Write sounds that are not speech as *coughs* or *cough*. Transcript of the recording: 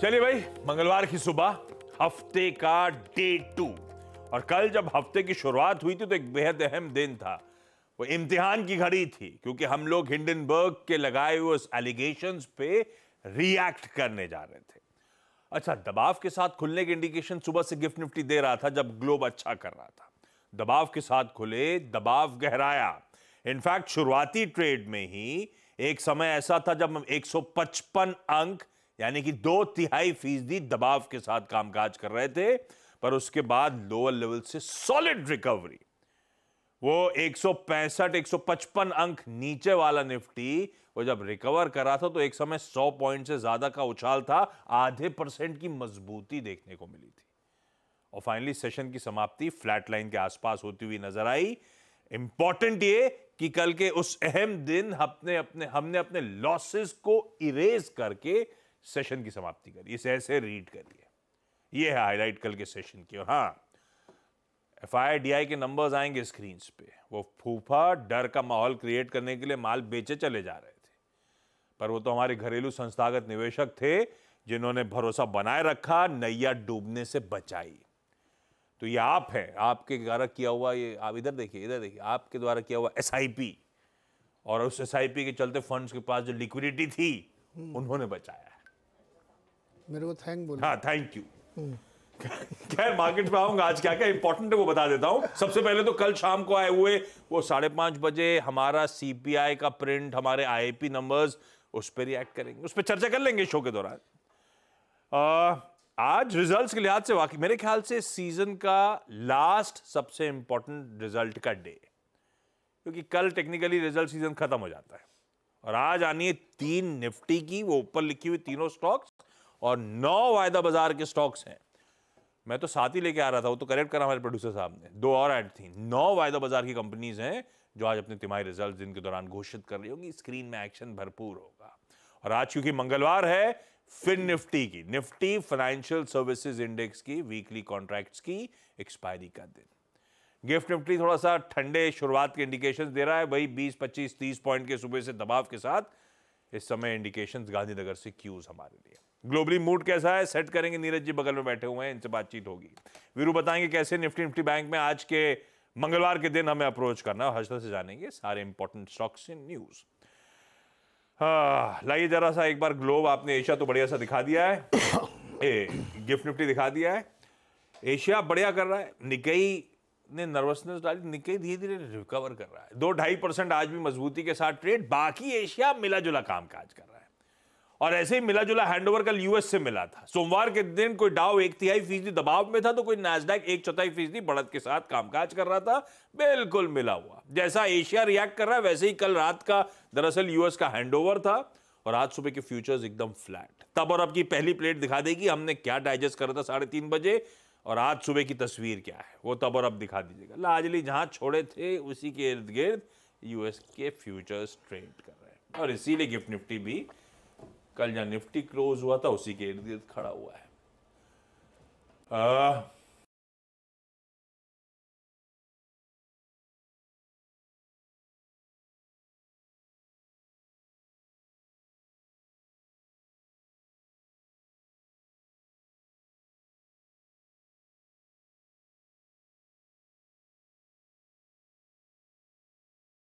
चलिए भाई मंगलवार की सुबह हफ्ते का डे टू और कल जब हफ्ते की शुरुआत हुई थी तो एक बेहद अहम दिन था वो इम्तिहान की घड़ी थी क्योंकि हम लोग हिंडनबर्ग के लगाए हुए उस एलिगेशन पे रिएक्ट करने जा रहे थे अच्छा दबाव के साथ खुलने के इंडिकेशन सुबह से गिफ्ट निफ्टी दे रहा था जब ग्लोब अच्छा कर रहा था दबाव के साथ खुले दबाव गहराया इनफैक्ट शुरुआती ट्रेड में ही एक समय ऐसा था जब हम 155 अंक यानी कि दो तिहाई फीसदी दबाव के साथ कामकाज कर रहे थे पर उसके बाद लोअर लेवल से सॉलिड रिकवरी वो 165 155 अंक नीचे वाला निफ्टी वो जब रिकवर कर रहा था तो एक समय 100 पॉइंट से ज्यादा का उछाल था आधे परसेंट की मजबूती देखने को मिली थी और फाइनली सेशन की समाप्ति फ्लैट लाइन के आसपास होती हुई नजर आई इंपॉर्टेंट ये कि कल के उस अहम दिन अपने अपने हमने अपने लॉसेस को इरेज करके सेशन की समाप्ति करिए इसे ऐसे रीड करिए ये है हाईलाइट कल के सेशन की हाँ एफ के नंबर्स आएंगे स्क्रीन पे वो फूफा डर का माहौल क्रिएट करने के लिए माल बेचे चले जा रहे थे पर वो तो हमारे घरेलू संस्थागत निवेशक थे जिन्होंने भरोसा बनाए रखा नैया डूबने से बचाई तो ये आप है आपके द्वारा किया हुआ ये आप इधर देखिए इधर देखिए आपके द्वारा किया हुआ एस और उस एस के चलते फंड्स के पास जो लिक्विडिटी थी हम्म। उन्होंने बचाया मेरे को थैंक बोल हाँ थैंक यू हम्म। *laughs* खैर मार्केट में आऊंगा आज क्या क्या इंपॉर्टेंट है वो बता देता हूँ सबसे पहले तो कल शाम को आए हुए वो साढ़े पांच बजे हमारा सीपीआई का प्रिंट हमारे आईपी नंबर्स उस पर रिएक्ट करेंगे उस पर चर्चा कर लेंगे शो के दौरान आज रिजल्ट्स के लिहाज से वाकई मेरे ख्याल से सीजन का लास्ट सबसे इंपॉर्टेंट रिजल्ट का डे क्योंकि कल टेक्निकली रिजल्ट सीजन खत्म हो जाता है और आज आनी है तीन निफ्टी की वो ऊपर लिखी हुई तीनों स्टॉक्स और नौ वायदा बाजार के स्टॉक्स हैं मैं तो साथ ही लेके आ रहा था वो तो करेक्ट करा हमारे प्रोड्यूसर साहब ने दो और ऐड थी नौ वायदा बाजार की कंपनीज हैं जो आज अपने तिमाही रिजल्ट दिन के दौरान घोषित कर रही होगी स्क्रीन में एक्शन भरपूर होगा और आज क्योंकि मंगलवार है फिर निफ्टी की निफ्टी फाइनेंशियल सर्विसेज इंडेक्स की वीकली कॉन्ट्रैक्ट्स की एक्सपायरी का दिन गिफ्ट निफ्टी थोड़ा सा ठंडे शुरुआत के इंडिकेशन दे रहा है वही 20, 25, 30 पॉइंट के सुबह से दबाव के साथ इस समय इंडिकेशन गांधीनगर से क्यूज हमारे लिए ग्लोबली मूड कैसा है सेट करेंगे नीरज जी बगल में बैठे हुए हैं इनसे बातचीत होगी वीरू बताएंगे कैसे निफ्टी निफ्टी बैंक में आज के मंगलवार के दिन हमें अप्रोच करना हर्षदा से जानेंगे सारे इंपॉर्टेंट स्टॉक्स इन न्यूज हाँ लाइए जरा सा एक बार ग्लोब आपने एशिया तो बढ़िया सा दिखा दिया है *coughs* ए, गिफ्ट निफ्टी दिखा दिया है एशिया बढ़िया कर रहा है निकई ने नर्वसनेस डाली निकई धीरे धीरे रिकवर कर रहा है दो ढाई परसेंट आज भी मजबूती के साथ ट्रेड बाकी एशिया मिला जुला काम काज कर रहा है और ऐसे ही मिला जुला हैंडओवर कल यूएस से मिला था सोमवार के दिन कोई डाव एक तिहाई फीसदी दबाव में था तो कोई नाजडैक एक चौथाई फीसदी बढ़त के साथ कामकाज कर रहा था बिल्कुल मिला हुआ जैसा एशिया रिएक्ट कर रहा है वैसे ही कल रात का दरअसल यूएस का हैंडओवर था और आज सुबह के फ्यूचर्स एकदम फ्लैट तब और आपकी पहली प्लेट दिखा देगी हमने क्या डाइजेस्ट करा था साढ़े तीन बजे और आज सुबह की तस्वीर क्या है वो तब और अब दिखा दीजिएगा लाजली जहाँ छोड़े थे उसी के इर्द गिर्द यूएस के फ्यूचर्स ट्रेड कर रहे हैं और इसीलिए गिफ्ट निफ्टी भी कल जहाँ निफ्टी क्लोज हुआ था उसी के इर्द गिर्द खड़ा हुआ है आ,